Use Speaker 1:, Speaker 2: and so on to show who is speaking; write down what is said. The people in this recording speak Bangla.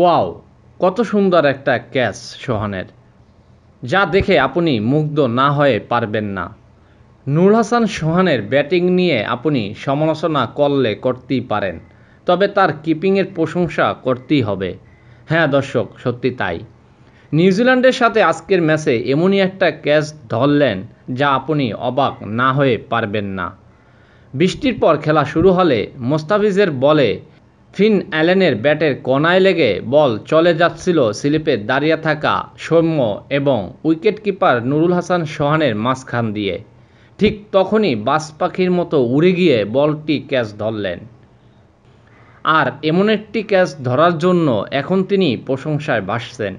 Speaker 1: ওয়াও কত সুন্দর একটা ক্যাচ সোহানের যা দেখে আপনি মুগ্ধ না হয়ে পারবেন না নূর হাসান সোহানের ব্যাটিং নিয়ে আপনি সমালোচনা করলে করতেই পারেন তবে তার কিপিংয়ের প্রশংসা করতেই হবে হ্যাঁ দর্শক সত্যি তাই নিউজিল্যান্ডের সাথে আজকের ম্যাচে এমনই একটা ক্যাচ ধরলেন যা আপনি অবাক না হয়ে পারবেন না বৃষ্টির পর খেলা শুরু হলে মোস্তাফিজের বলে ফিন অ্যালেনের ব্যাটের কোনায় লেগে বল চলে যাচ্ছিল স্লিপে দাঁড়িয়ে থাকা সৌম্য এবং উইকেটকিপার নুরুল হাসান সোহানের মাঝখান দিয়ে ঠিক তখনই বাস পাখির মতো উড়ে গিয়ে বলটি ক্যাচ ধরলেন আর এমন একটি ক্যাচ ধরার জন্য এখন তিনি প্রশংসায় ভাসছেন